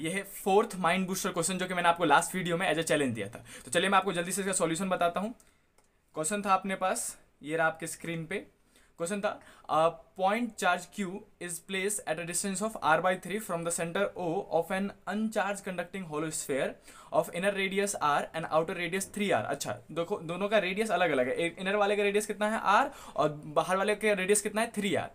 यह है fourth mind booster question जो कि मैंने आपको लास्ट वीडियो में एज ए चैलेंज दिया था तो चलिए मैं आपको जल्दी से इसका सॉल्यूशन बताता हूँ क्वेश्चन था अपने पास ये रहा आपके स्क्रीन पे क्वेश्चन था point charge Q is placed at a distance of R by three from the centre O of an uncharged conducting hollow sphere of inner radius R and outer radius three R अच्छा देखो दोनों का radius अलग अलग है inner वाले का radius कितना है आर और बाहर वाले का रेडियस कितना है थ्री आर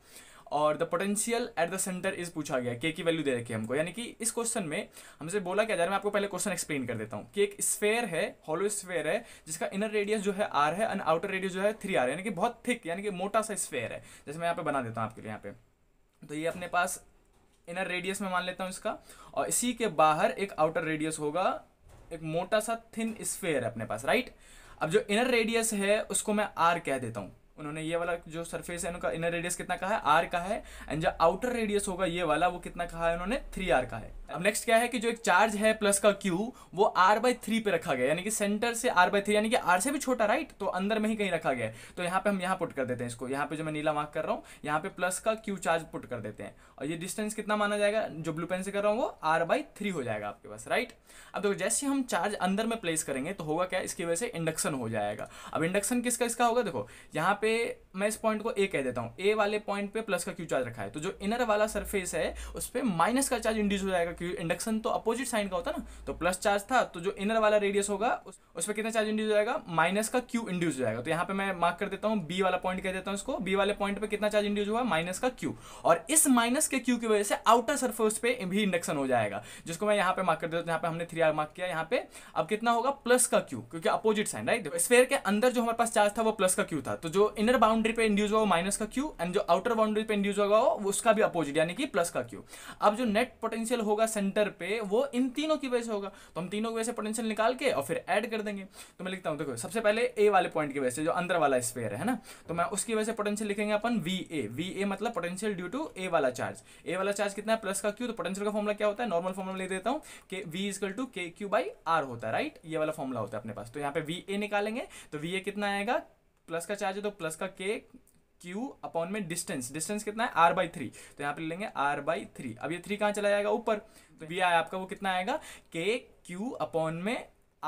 और the potential at the centre is पूछा गया के की वैल्यू दे रखी है हमको यानी कि इस क्वेश्चन में हमसे बोला क्या जा रहा है मैं आपको पहले क्वेश्चन एक्सप्लेन कर देता हूँ कि एक स्फेयर है हॉलो स्फेयर है जिसका इनर रेडियस जो है आर है एंड आउटर रेडियस जो है थ्री आर यानी कि बहुत थिक यानी कि मोटा सा स्फेयर है जैसे मैं यहाँ पे बना देता हूँ आपके लिए यहाँ पे तो ये अपने पास इनर रेडियस में मान लेता हूँ इसका और इसी के बाहर एक आउटर रेडियस होगा एक मोटा सा थिन स्फेयर है अपने पास राइट अब जो इनर रेडियस है उसको मैं आर कह देता हूँ उन्होंने ये वाला जो सरफेस है उनका इनर रेडियस कितना कहा है आर का है एंड जो आउटर रेडियस होगा ये वाला वो कितना कहा है उन्होंने थ्री आर का है अब नेक्स्ट क्या है कि जो एक चार्ज है प्लस का क्यू वो आर बाई थ्री पे रखा गया यानी कि सेंटर से आर बाई थ्री यानी कि आर से भी छोटा राइट तो अंदर में ही कहीं रखा गया तो यहाँ पे हम यहाँ पुट कर देते हैं इसको यहाँ पे जो मैं नीला मार्क कर रहा हूँ यहाँ पे प्लस का क्यू चार्ज पुट कर देते हैं और ये डिस्टेंस कितना माना जाएगा जो ब्लू पेन से कर रहा हूँ वो आर बाई थ्री हो जाएगा आपके पास राइट अब देखो जैसे हम चार्ज अंदर में प्लेस करेंगे तो होगा क्या इसकी वजह से इंडक्शन हो जाएगा अब इंडक्शन किसका इसका होगा देखो यहाँ पे मैं इस पॉइंट को ए कह देता हूँ ए वाले पॉइंट पे प्लस का क्यू चार्ज रखा है तो जो इनर वाला सरफेस है उस पर माइनस का चार्ज इंड्यूस हो जाएगा क्योंकि इंडक्शन तो अपोजिट साइन का होता है ना तो प्लस चार्ज था तो जो इनर वाला रेडियस होगा उस, उस पर कितना चार्ज इंड्यूस हो जाएगा माइनस का क्यू इंड्यूस हो जाएगा तो यहाँ पर मैं मार्क कर देता हूँ बी वाला पॉइंट कह देता हूँ इसको बी वाले पॉइंट पर कितना चार्ज इंड्यूस हुआ माइनस का क्यू और इस माइनस के क्यू की वजह से आउटर सर्फेस पे भी इंडक्शन हो जाएगा जिसको मैं यहाँ पे मार्क कर देता हूँ यहाँ पे हमने थ्री आर मार्क किया यहाँ पे अब कितना होगा प्लस का क्यू क्योंकि अपोजिट साइन राइट स्पेयर के अंदर जो हमारे पास चार्ज था वो प्लस का क्यू था तो जो इनर बाउंड बाउंड्री पे इंड्यूस होगा माइनस का क्यू एंड जो आउटर बाउंड्री पे इंड्यूस होगा वो उसका भी अपोजिट यानी कि प्लस का क्यू अब जो नेट पोटेंशियल होगा सेंटर पे वो इन तीनों की वजह से होगा तो हम तीनों की वजह से पोटेंशियल निकाल के और फिर ऐड कर देंगे तो मैं लिखता हूँ देखो सबसे पहले ए वाले पॉइंट की वजह से जो अंदर वाला स्पेयर है ना तो मैं उसकी वजह से पोटेंशियल लिखेंगे अपन वी ए वी ए मतलब पोटेंशियल ड्यू टू ए वाला चार्ज ए वाला चार्ज कितना है प्लस का क्यू तो पोटेंशियल का फॉर्मला क्या होता है नॉर्मल फॉर्मला ले देता हूँ कि V equal to K Q by R होता है राइट ये वाला फॉर्मला होता है अपने पास तो यहाँ पे वी ए निकालेंगे तो वी ए कितना आएगा प्लस का चार्ज है तो प्लस का के क्यू अपॉन में डिस्टेंस डिस्टेंस कितना है आर बाई थ्री तो यहाँ पे ले लेंगे आर बाई थ्री अब ये थ्री कहाँ चला जाएगा ऊपर तो वी आई आपका वो कितना आएगा के क्यू अपॉन में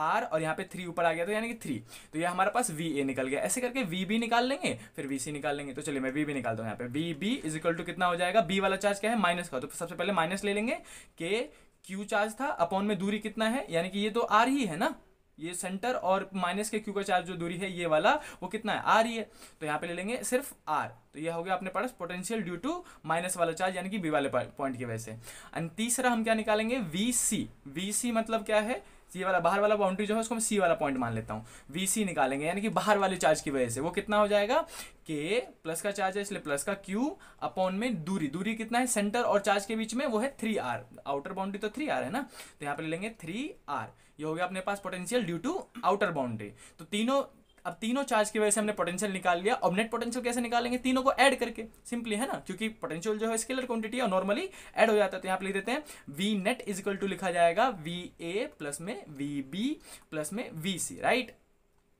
आर और यहाँ पे थ्री ऊपर आ गया तो यानी कि थ्री तो ये हमारे पास वी ए निकल गया ऐसे करके वी बी निकाल लेंगे फिर वी सी निकाल लेंगे तो चलिए मैं वी बी निकालता हूँ यहाँ पे V B is equal to कितना हो जाएगा बी वाला चार्ज क्या है माइनस का तो सबसे पहले माइनस ले लेंगे के क्यू चार्ज था अपॉन में दूरी कितना है यानी कि ये तो आर ही है ना ये सेंटर और माइनस के क्यू का चार्ज जो दूरी है ये वाला वो कितना है आर ही है तो यहाँ पे ले लेंगे सिर्फ आर तो ये हो गया अपने पास पोटेंशियल ड्यू टू माइनस वाला चार्ज यानी कि बी वाले पॉइंट की वजह से एंड तीसरा हम क्या निकालेंगे वी सी वी सी मतलब क्या है ये वाला बाहर वाला बाउंड्री जो है उसको मैं सी वाला पॉइंट मान लेता हूँ वी सी निकालेंगे यानी कि बाहर वाले चार्ज की वजह से वो कितना हो जाएगा के प्लस का चार्ज है इसलिए प्लस का क्यू अपॉन में दूरी दूरी कितना है सेंटर और चार्ज के बीच में वो है थ्री आर आउटर बाउंड्री तो थ्री आर है ना तो यहाँ पर लेंगे थ्री आर ये हो गया अपने पास potential due to outer boundary तो तीनों अब तीनों चार्ज की वजह से हमने पोटेंशियल निकाल लिया अब नेट पोटेंशियल कैसे निकालेंगे तीनों को ऐड करके सिंपली है ना क्योंकि पोटेंशियल जो है स्केलर क्वांटिटी है नॉर्मली ऐड हो जाता है तो यहाँ पर लिख देते हैं V net is equal to लिखा जाएगा वी ए प्लस में वी बी प्लस में वी सी राइट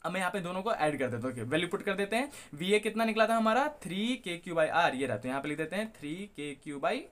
अब मैं यहाँ पे दोनों को ऐड कर देता हूँ वैल्यू पुट कर देते हैं वी ए कितना निकला था हमारा three K Q by are ये रहता है तो यहाँ पे लिख देते हैं three K Q by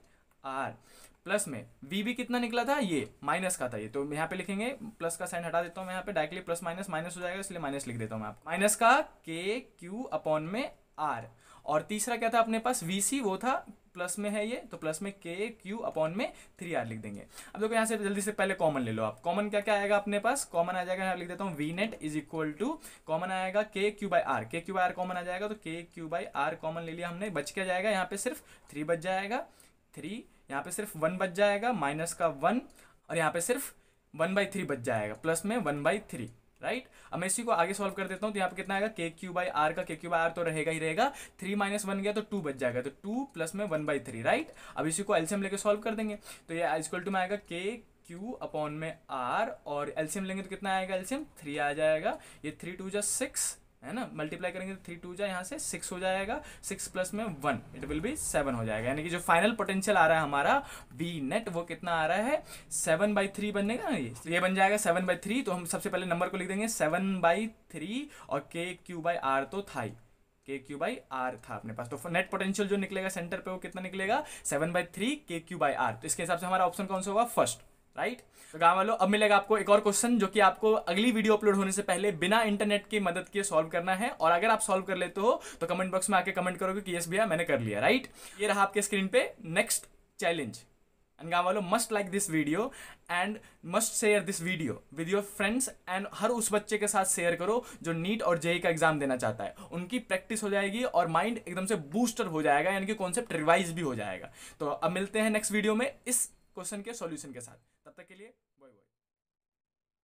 R plus में वी भी कितना निकला था ये माइनस का था ये तो यहाँ पे लिखेंगे प्लस का साइन हटा देता हूँ मैं यहाँ पे डायरेक्टली प्लस माइनस माइनस हो जाएगा इसलिए माइनस लिख देता हूँ मैं माइनस का के क्यू अपॉन में आर और तीसरा क्या था अपने पास वी सी वो था प्लस में है ये तो प्लस में के क्यू अपॉन में थ्री आर लिख देंगे अब देखो यहाँ से जल्दी से पहले कॉमन ले लो आप कॉमन क्या क्या आएगा अपने पास कॉमन आ जाएगा यहाँ लिख देता हूँ V net is equal to common आएगा K Q by R K Q by R common आ जाएगा तो के क्यू बाई आर कॉमन ले लिया हमने बच क्या जाएगा यहाँ पे सिर्फ थ्री बच जाएगा थ्री यहाँ पे सिर्फ वन बच जाएगा माइनस का वन और यहाँ पे सिर्फ वन बाई थ्री बच जाएगा प्लस में वन बाई थ्री राइट अब मैं इसी को आगे सॉल्व कर देता हूँ तो यहाँ पे कितना आएगा के क्यू बाई आर का के क्यू बाई आर तो रहेगा ही रहेगा थ्री माइनस वन गया तो टू बच जाएगा तो टू प्लस में वन बाई थ्री राइट अब इसी को एल्सियम लेके सॉल्व कर देंगे तो ये इक्वल टू में आएगा के क्यू अपॉन में आर और एल्सियम लेंगे तो कितना आएगा एल्सियम थ्री आ जाएगा ये थ्री टू जस्ट सिक्स है ना मल्टीप्लाई करेंगे तो थ्री टू जाए यहाँ से सिक्स हो जाएगा सिक्स प्लस में one it will be seven हो जाएगा यानी कि जो फाइनल पोटेंशियल आ रहा है हमारा बी नेट वो कितना आ रहा है सेवन बाई थ्री बनेगा ना ये ये बन जाएगा सेवन बाई थ्री तो हम सबसे पहले नंबर को लिख देंगे सेवन बाई थ्री और के क्यू बाई आर तो था ही के क्यू बाई आर था अपने पास तो नेट पोटेंशियल जो निकलेगा सेंटर पे वो कितना निकलेगा seven by three K Q by R तो इसके हिसाब से हमारा ऑप्शन कौन सा होगा फर्स्ट राइट तो गांव वालों अब मिलेगा आपको एक और क्वेश्चन जो कि आपको अगली वीडियो अपलोड होने से पहले बिना इंटरनेट की मदद के सॉल्व करना है और अगर आप सॉल्व कर लेते हो तो कमेंट बॉक्स में आके कमेंट करोगे कि यस भैया मैंने कर लिया राइट ये रहा आपके स्क्रीन पे नेक्स्ट चैलेंज एंड गांव वालों must like this video and must share this video with your friends and हर उस बच्चे के साथ शेयर करो जो नीट और जेई का एग्जाम देना चाहता है उनकी प्रैक्टिस हो जाएगी और माइंड एकदम से बूस्टर हो जाएगा यानी कि कॉन्सेप्ट रिवाइज भी हो जाएगा तो अब मिलते हैं नेक्स्ट वीडियो में इस क्वेश्चन के सॉल्यूशन के साथ तब तक के लिए